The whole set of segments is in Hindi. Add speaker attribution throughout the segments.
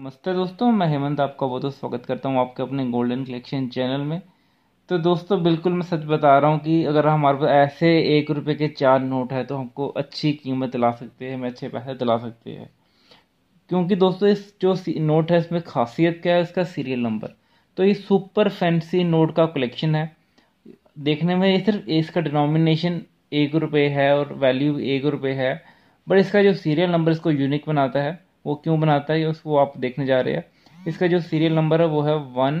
Speaker 1: नमस्ते दोस्तों मैं हेमंत आपका बहुत बहुत स्वागत करता हूँ आपके अपने गोल्डन कलेक्शन चैनल में तो दोस्तों बिल्कुल मैं सच बता रहा हूँ कि अगर हमारे पास ऐसे एक रुपये के चार नोट है तो हमको अच्छी कीमत दिला सकते हैं हमें अच्छे पैसे दिला सकते हैं क्योंकि दोस्तों इस जो नोट है इसमें खासियत क्या है इसका सीरियल नंबर तो ये सुपर फैंसी नोट का कलेक्शन है देखने में ये सिर्फ इसका डिनोमिनेशन एक रुपये है और वैल्यू एक रुपये है बट इसका जो सीरियल नंबर इसको यूनिक बनाता है वो क्यों बनाता है उसको आप देखने जा रहे हैं इसका जो सीरियल नंबर है वो है one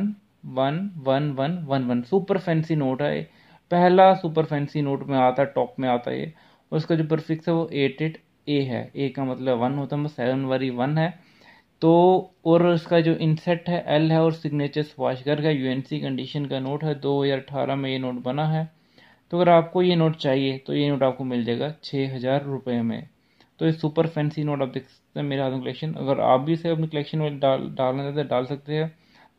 Speaker 1: one one one one one super fancy note है पहला सुपर फैंसी नोट में आता है टॉप में आता है ये और उसका जो परफिक्स है वो एट एट ए है ए का मतलब वन होता है सेवन वरी वन है तो और इसका जो इंसेट है एल है और सिग्नेचर स्वाशगर का यू कंडीशन का नोट है दो हज़ार अठारह में ये नोट बना है तो अगर आपको ये नोट चाहिए तो ये नोट आपको मिल जाएगा छः हज़ार रुपये में तो ये सुपर फैंसी नोट आप देख सकते हैं मेरे हाथ में कलेक्शन अगर आप भी इसे अपने कलेक्शन में डाल डालना चाहते हैं डाल सकते हैं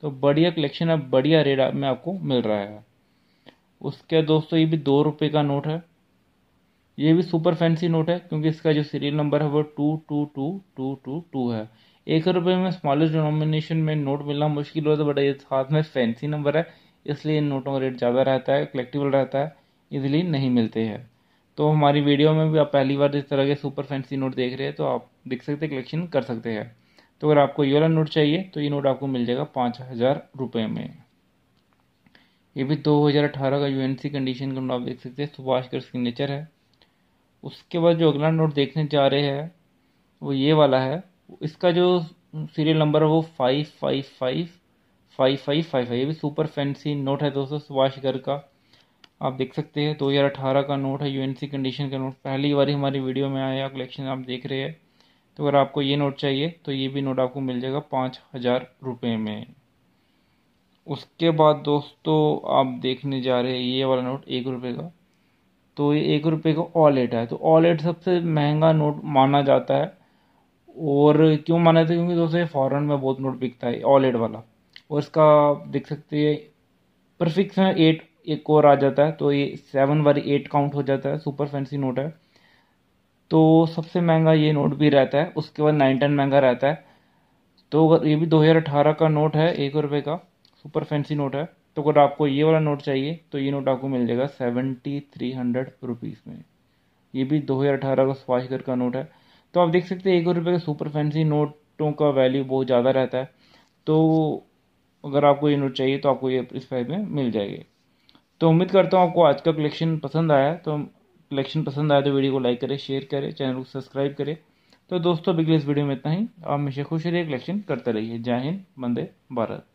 Speaker 1: तो बढ़िया कलेक्शन अब बढ़िया रेट में आपको मिल रहा है उसके दोस्तों ये भी दो रुपये का नोट है ये भी सुपर फैंसी नोट है क्योंकि इसका जो सीरियल नंबर है वो two two two two two two है एक रुपये में स्मॉलेस्ट डिनोमिनेशन में नोट मिलना मुश्किल होता तो है बट ये साथ में फैंसी नंबर है इसलिए इन नोटों का रेट ज़्यादा रहता है कलेक्टिबल रहता है इजिली नहीं मिलते हैं तो हमारी वीडियो में भी आप पहली बार इस तरह के सुपर फैंसी नोट देख रहे हैं तो आप देख सकते कलेक्शन कर सकते हैं तो अगर आपको ये वाला नोट चाहिए तो ये नोट आपको मिल जाएगा पाँच हज़ार रुपये में ये भी दो हज़ार का यूएनसी कंडीशन का नोट आप देख सकते हैं सुभाष का सिग्नेचर है उसके बाद जो अगला नोट देखने जा रहे हैं वो ये वाला है इसका जो सीरियल नंबर है वो five five five five five five है ये भी सुपर फैंसी नोट है दोस्तों सुभाष का आप देख सकते हैं दो हज़ार अठारह का नोट है यूएनसी कंडीशन का नोट पहली बार हमारी वीडियो में आया कलेक्शन आप देख रहे हैं तो अगर आपको ये नोट चाहिए तो ये भी नोट आपको मिल जाएगा पाँच हज़ार रुपये में उसके बाद दोस्तों आप देखने जा रहे हैं ये वाला नोट एक रुपये का तो ये एक रुपये का ऑल एट है तो ऑल एट सबसे महंगा नोट माना जाता है और क्यों माना जाता है क्योंकि दोस्तों ये फ़ॉरन में बहुत नोट बिकता है ऑल एट वाला और इसका देख सकते हैं परफिक्स है एट एक और आ जाता है तो ये सेवन बाई एट काउंट हो जाता है सुपर फैंसी नोट है तो सबसे महंगा ये नोट भी रहता है उसके बाद नाइन टेन महंगा रहता है तो ये भी दो हज़ार अठारह का नोट है एक रुपये का सुपर फैंसी नोट है तो अगर आपको ये वाला नोट चाहिए तो ये नोट आपको मिल जाएगा सेवेंटी थ्री हंड्रेड रुपीज़ में ये भी दो हज़ार अठारह का स्वाशकर का नोट है तो आप देख सकते हैं एक रुपये के सुपर फैंसी नोटों का वैल्यू बहुत ज़्यादा रहता है तो अगर आपको ये नोट चाहिए तो आपको ये इस प्राइस में मिल जाएगी तो उम्मीद करता हूँ आपको आज का कलेक्शन पसंद आया तो कलेक्शन पसंद आया तो वीडियो को लाइक करें शेयर करें चैनल को सब्सक्राइब करें तो दोस्तों बिगले इस वीडियो में इतना ही आप हमेशा खुश रहिए कलेक्शन करते रहिए जय हिंद वंदे भारत